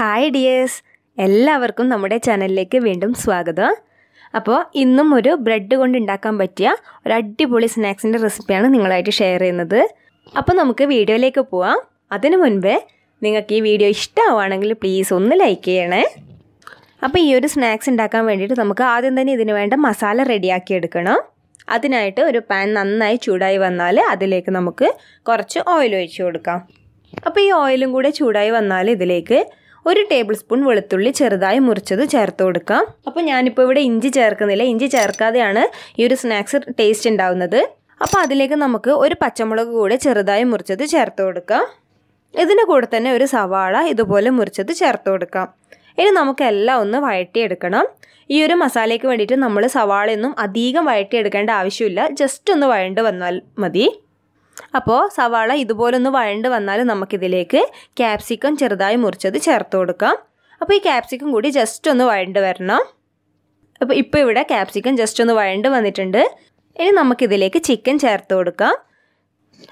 hi dears എല്ലാവർക്കും നമ്മുടെ ചാനലിലേക്ക് വീണ്ടും സ്വാഗതം അപ്പോൾ ഇന്നും ഒരു ബ്രെഡ് കൊണ്ട് ഉണ്ടാക്കാൻ പറ്റിയ ഒരു അടിപൊളി സ്നാക്സിൻ്റെ റെസിപ്പിയാണ് നിങ്ങളായിട്ട് ഷെയർ ചെയ്യുന്നത് അപ്പോൾ നമുക്ക് വീഡിയോയിലേക്ക് പോവാം അതിനു മുൻപേ നിങ്ങൾക്ക് ഈ വീഡിയോ ഇഷ്ടമാവുകയാണെങ്കിൽ പ്ലീസ് ഒന്ന് ലൈക്ക് ചെയ്യണേ അപ്പോൾ ഈ ഒരു സ്നാക്സ് ഉണ്ടാക്കാൻ വേണ്ടിയിട്ട് നമുക്ക് ആദ്യം തന്നെ ഇതിന് വേണ്ട മസാല റെഡിയാക്കി എടുക്കണം അതിനായിട്ട് ഒരു പാൻ നന്നായി ചൂടായി വന്നാൽ അതിലേക്ക് നമുക്ക് കുറച്ച് ഓയിൽ ഒഴിച്ചു കൊടുക്കാം അപ്പോൾ ഈ ഓയിലും കൂടെ ചൂടായി വന്നാൽ ഇതിലേക്ക് ഒരു ടേബിൾ സ്പൂൺ വെളുത്തുള്ളി ചെറുതായി മുറിച്ചത് ചേർത്ത് കൊടുക്കാം അപ്പോൾ ഞാനിപ്പോൾ ഇവിടെ ഇഞ്ചി ചേർക്കുന്നില്ല ഇഞ്ചി ചേർക്കാതെയാണ് ഈ ഒരു സ്നാക്സ് ടേസ്റ്റ് ഉണ്ടാവുന്നത് അപ്പോൾ അതിലേക്ക് നമുക്ക് ഒരു പച്ചമുളക് കൂടെ ചെറുതായി മുറിച്ചത് ചേർത്ത് കൊടുക്കാം ഇതിൻ്റെ കൂടെ തന്നെ ഒരു സവാള ഇതുപോലെ മുറിച്ചത് ചേർത്ത് കൊടുക്കാം ഇനി നമുക്കെല്ലാം ഒന്ന് വഴറ്റിയെടുക്കണം ഈ ഒരു മസാലയ്ക്ക് വേണ്ടിയിട്ട് നമ്മൾ സവാളയൊന്നും അധികം വഴറ്റിയെടുക്കേണ്ട ആവശ്യമില്ല ജസ്റ്റ് ഒന്ന് വഴണ്ട് വന്നാൽ മതി അപ്പോൾ സവാള ഇതുപോലെ ഒന്ന് വഴണ്ട് വന്നാൽ നമുക്കിതിലേക്ക് ക്യാപ്സിക്കം ചെറുതായി മുറിച്ചത് ചേർത്ത് കൊടുക്കാം അപ്പോൾ ഈ ക്യാപ്സിക്കം കൂടി ജസ്റ്റ് ഒന്ന് വഴണ്ട് വരണം അപ്പോൾ ഇപ്പോൾ ഇവിടെ ക്യാപ്സിക്കം ജസ്റ്റ് ഒന്ന് വഴണ്ട് വന്നിട്ടുണ്ട് ഇനി നമുക്കിതിലേക്ക് ചിക്കൻ ചേർത്ത് കൊടുക്കാം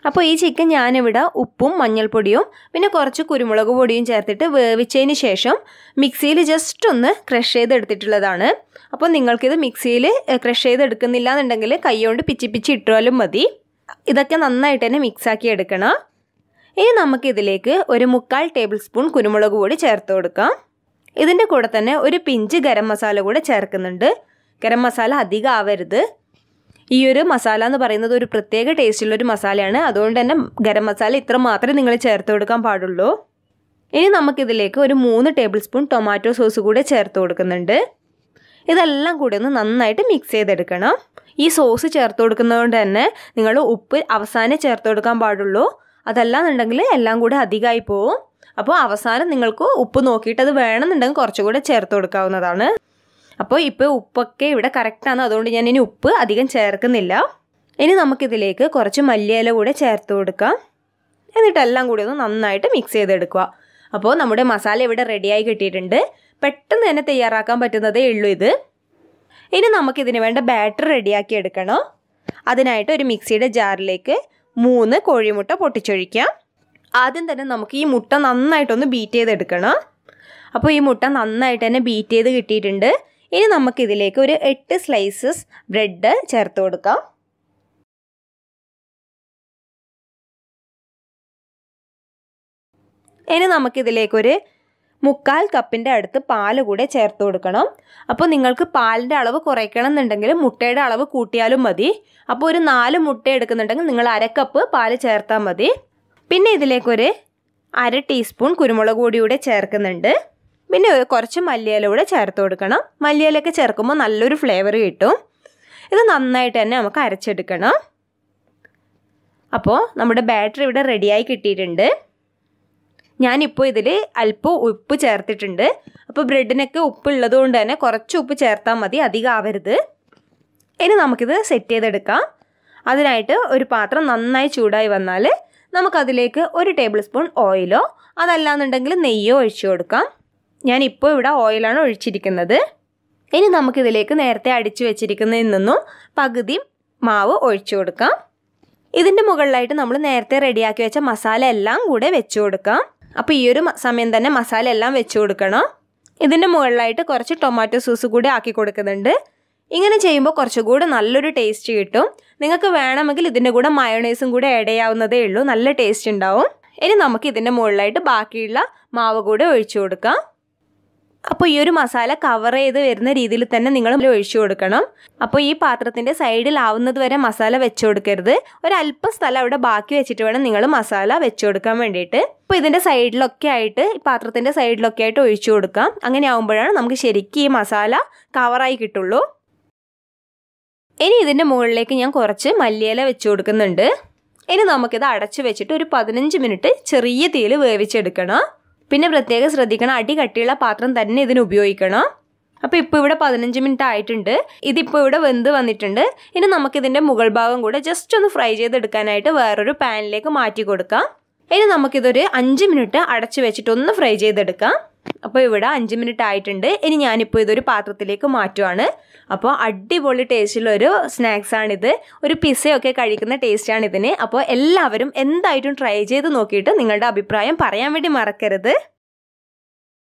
അപ്പോൾ ഈ ചിക്കൻ ഞാനിവിടെ ഉപ്പും മഞ്ഞൾപ്പൊടിയും പിന്നെ കുറച്ച് കുരുമുളക് പൊടിയും ചേർത്തിട്ട് വേവിച്ചതിന് ശേഷം മിക്സിയിൽ ജസ്റ്റ് ഒന്ന് ക്രഷ് ചെയ്തെടുത്തിട്ടുള്ളതാണ് അപ്പോൾ നിങ്ങൾക്കിത് മിക്സിയിൽ ക്രഷ് ചെയ്തെടുക്കുന്നില്ല എന്നുണ്ടെങ്കിൽ കൈ കൊണ്ട് പിച്ചി പിച്ചി ഇട്ടാലും മതി ഇതൊക്കെ നന്നായിട്ട് തന്നെ മിക്സാക്കി എടുക്കണം ഇനി നമുക്കിതിലേക്ക് ഒരു മുക്കാൽ ടേബിൾ സ്പൂൺ കുരുമുളക് കൂടി ചേർത്ത് കൊടുക്കാം ഇതിൻ്റെ കൂടെ തന്നെ ഒരു പിഞ്ച് ഗരം മസാല കൂടെ ചേർക്കുന്നുണ്ട് ഗരം മസാല അധികം ആവരുത് ഈ ഒരു മസാല എന്ന് പറയുന്നത് ഒരു പ്രത്യേക ടേസ്റ്റുള്ളൊരു മസാലയാണ് അതുകൊണ്ട് തന്നെ ഗരം മസാല ഇത്ര മാത്രമേ നിങ്ങൾ ചേർത്ത് കൊടുക്കാൻ പാടുള്ളൂ ഇനി നമുക്കിതിലേക്ക് ഒരു മൂന്ന് ടേബിൾ സ്പൂൺ ടൊമാറ്റോ സോസ് കൂടെ ചേർത്ത് കൊടുക്കുന്നുണ്ട് ഇതെല്ലാം കൂടി ഒന്ന് നന്നായിട്ട് മിക്സ് ചെയ്തെടുക്കണം ഈ സോസ് ചേർത്ത് കൊടുക്കുന്നതുകൊണ്ട് തന്നെ നിങ്ങൾ ഉപ്പ് അവസാനം ചേർത്ത് കൊടുക്കാൻ പാടുള്ളൂ അതല്ലാന്നുണ്ടെങ്കിൽ എല്ലാം കൂടി അധികമായി പോവും അപ്പോൾ അവസാനം നിങ്ങൾക്ക് ഉപ്പ് നോക്കിയിട്ട് അത് വേണമെന്നുണ്ടെങ്കിൽ കുറച്ചുകൂടെ ചേർത്ത് കൊടുക്കാവുന്നതാണ് അപ്പോൾ ഇപ്പോൾ ഉപ്പൊക്കെ ഇവിടെ കറക്റ്റാണ് അതുകൊണ്ട് ഞാൻ ഇനി ഉപ്പ് അധികം ചേർക്കുന്നില്ല ഇനി നമുക്കിതിലേക്ക് കുറച്ച് മല്ലിയില കൂടെ ചേർത്ത് കൊടുക്കാം എന്നിട്ട് എല്ലാം കൂടി ഒന്ന് നന്നായിട്ട് മിക്സ് ചെയ്തെടുക്കുക അപ്പോൾ നമ്മുടെ മസാല ഇവിടെ റെഡിയായി കിട്ടിയിട്ടുണ്ട് പെട്ടെന്ന് തന്നെ തയ്യാറാക്കാൻ പറ്റുന്നതേ ഉള്ളൂ ഇത് ഇനി നമുക്കിതിന് വേണ്ട ബാറ്റർ റെഡിയാക്കി എടുക്കണം അതിനായിട്ട് ഒരു മിക്സിയുടെ ജാറിലേക്ക് മൂന്ന് കോഴിമുട്ട പൊട്ടിച്ചൊഴിക്കാം ആദ്യം തന്നെ നമുക്ക് ഈ മുട്ട നന്നായിട്ടൊന്ന് ബീറ്റ് ചെയ്തെടുക്കണം അപ്പോൾ ഈ മുട്ട നന്നായിട്ട് തന്നെ ബീറ്റ് ചെയ്ത് കിട്ടിയിട്ടുണ്ട് ഇനി നമുക്കിതിലേക്ക് ഒരു എട്ട് സ്ലൈസസ് ബ്രെഡ് ചേർത്ത് കൊടുക്കാം ഇനി നമുക്കിതിലേക്കൊരു മുക്കാൽ കപ്പിൻ്റെ അടുത്ത് പാൽ കൂടെ ചേർത്ത് കൊടുക്കണം അപ്പോൾ നിങ്ങൾക്ക് പാലിൻ്റെ അളവ് കുറയ്ക്കണം എന്നുണ്ടെങ്കിൽ മുട്ടയുടെ അളവ് കൂട്ടിയാലും മതി അപ്പോൾ ഒരു നാല് മുട്ട എടുക്കുന്നുണ്ടെങ്കിൽ നിങ്ങൾ അര കപ്പ് പാൽ ചേർത്താൽ മതി പിന്നെ ഇതിലേക്കൊരു അര ടീസ്പൂൺ കുരുമുളക് പൊടിയൂടെ ചേർക്കുന്നുണ്ട് പിന്നെ കുറച്ച് മല്ലിയില കൂടെ ചേർത്ത് കൊടുക്കണം മല്ലിയിലൊക്കെ ചേർക്കുമ്പോൾ നല്ലൊരു ഫ്ലേവർ കിട്ടും ഇത് നന്നായിട്ട് തന്നെ നമുക്ക് അരച്ചെടുക്കണം അപ്പോൾ നമ്മുടെ ബാറ്ററി ഇവിടെ റെഡിയായി കിട്ടിയിട്ടുണ്ട് ഞാനിപ്പോൾ ഇതിൽ അല്പം ഉപ്പ് ചേർത്തിട്ടുണ്ട് അപ്പോൾ ബ്രെഡിനൊക്കെ ഉള്ളത് കൊണ്ട് തന്നെ കുറച്ച് ഉപ്പ് ചേർത്താൽ മതി അധികം ആവരുത് ഇനി നമുക്കിത് സെറ്റ് ചെയ്തെടുക്കാം അതിനായിട്ട് ഒരു പാത്രം നന്നായി ചൂടായി വന്നാൽ നമുക്കതിലേക്ക് ഒരു ടേബിൾ സ്പൂൺ ഓയിലോ അതല്ലാന്നുണ്ടെങ്കിൽ നെയ്യോ ഒഴിച്ചു കൊടുക്കാം ഞാൻ ഇപ്പോൾ ഇവിടെ ഓയിലാണ് ഒഴിച്ചിരിക്കുന്നത് ഇനി നമുക്കിതിലേക്ക് നേരത്തെ അടിച്ചു വെച്ചിരിക്കുന്നതിൽ നിന്നും പകുതി മാവ് ഒഴിച്ചു കൊടുക്കാം ഇതിൻ്റെ മുകളിലായിട്ട് നമ്മൾ നേരത്തെ റെഡിയാക്കി വെച്ച മസാല എല്ലാം കൂടെ വെച്ചു കൊടുക്കാം അപ്പോൾ ഈ ഒരു സമയം തന്നെ മസാല എല്ലാം വെച്ച് കൊടുക്കണം ഇതിൻ്റെ മുകളിലായിട്ട് കുറച്ച് ടൊമാറ്റോ സൂസ് കൂടി ആക്കി കൊടുക്കുന്നുണ്ട് ഇങ്ങനെ ചെയ്യുമ്പോൾ കുറച്ചുകൂടി നല്ലൊരു ടേസ്റ്റ് കിട്ടും നിങ്ങൾക്ക് വേണമെങ്കിൽ ഇതിൻ്റെ കൂടെ മയോണൈസും കൂടെ ആഡ് ചെയ്യാവുന്നതേ ഉള്ളൂ നല്ല ടേസ്റ്റ് ഉണ്ടാവും ഇനി നമുക്ക് ഇതിൻ്റെ മുകളിലായിട്ട് ബാക്കിയുള്ള മാവ് കൂടെ ഒഴിച്ചു കൊടുക്കാം അപ്പോൾ ഈ ഒരു മസാല കവർ ചെയ്ത് വരുന്ന രീതിയിൽ തന്നെ നിങ്ങൾ ഒഴിച്ചു കൊടുക്കണം അപ്പോൾ ഈ പാത്രത്തിൻ്റെ ആവുന്നത് വരെ മസാല വെച്ചു കൊടുക്കരുത് ഒരല്പ സ്ഥലം അവിടെ ബാക്കി വെച്ചിട്ട് വേണം നിങ്ങൾ മസാല വെച്ചു കൊടുക്കാൻ വേണ്ടിയിട്ട് അപ്പോൾ ഇതിൻ്റെ സൈഡിലൊക്കെ ആയിട്ട് ഈ പാത്രത്തിൻ്റെ സൈഡിലൊക്കെ ആയിട്ട് ഒഴിച്ചു കൊടുക്കാം അങ്ങനെ ആകുമ്പോഴാണ് നമുക്ക് ശരിക്കും ഈ മസാല കവറായി കിട്ടുള്ളൂ ഇനി ഇതിൻ്റെ മുകളിലേക്ക് ഞാൻ കുറച്ച് മല്ലിയില വെച്ചു കൊടുക്കുന്നുണ്ട് ഇനി നമുക്കിത് അടച്ചു വെച്ചിട്ട് ഒരു പതിനഞ്ച് മിനിറ്റ് ചെറിയ തീയിൽ വേവിച്ചെടുക്കണം പിന്നെ പ്രത്യേകം ശ്രദ്ധിക്കണം അടി കട്ടിയുള്ള പാത്രം തന്നെ ഇതിന് ഉപയോഗിക്കണം അപ്പോൾ ഇപ്പോൾ ഇവിടെ പതിനഞ്ച് മിനിറ്റ് ആയിട്ടുണ്ട് ഇതിപ്പോൾ ഇവിടെ വെന്ത് വന്നിട്ടുണ്ട് ഇനി നമുക്കിതിൻ്റെ മുകൾ ഭാഗം കൂടെ ജസ്റ്റ് ഒന്ന് ഫ്രൈ ചെയ്തെടുക്കാനായിട്ട് വേറൊരു പാനിലേക്ക് മാറ്റി കൊടുക്കാം ഇനി നമുക്കിതൊരു അഞ്ച് മിനിറ്റ് അടച്ചു ഒന്ന് ഫ്രൈ ചെയ്തെടുക്കാം അപ്പോൾ ഇവിടെ അഞ്ച് മിനിറ്റ് ആയിട്ടുണ്ട് ഇനി ഞാനിപ്പോൾ ഇതൊരു പാത്രത്തിലേക്ക് മാറ്റുവാണ് അപ്പോൾ അടിപൊളി ടേസ്റ്റിലൊരു സ്നാക്സാണിത് ഒരു പിസയൊക്കെ കഴിക്കുന്ന ടേസ്റ്റാണ് ഇതിന് അപ്പോൾ എല്ലാവരും എന്തായിട്ടും ട്രൈ ചെയ്ത് നോക്കിയിട്ട് നിങ്ങളുടെ അഭിപ്രായം പറയാൻ വേണ്ടി മറക്കരുത്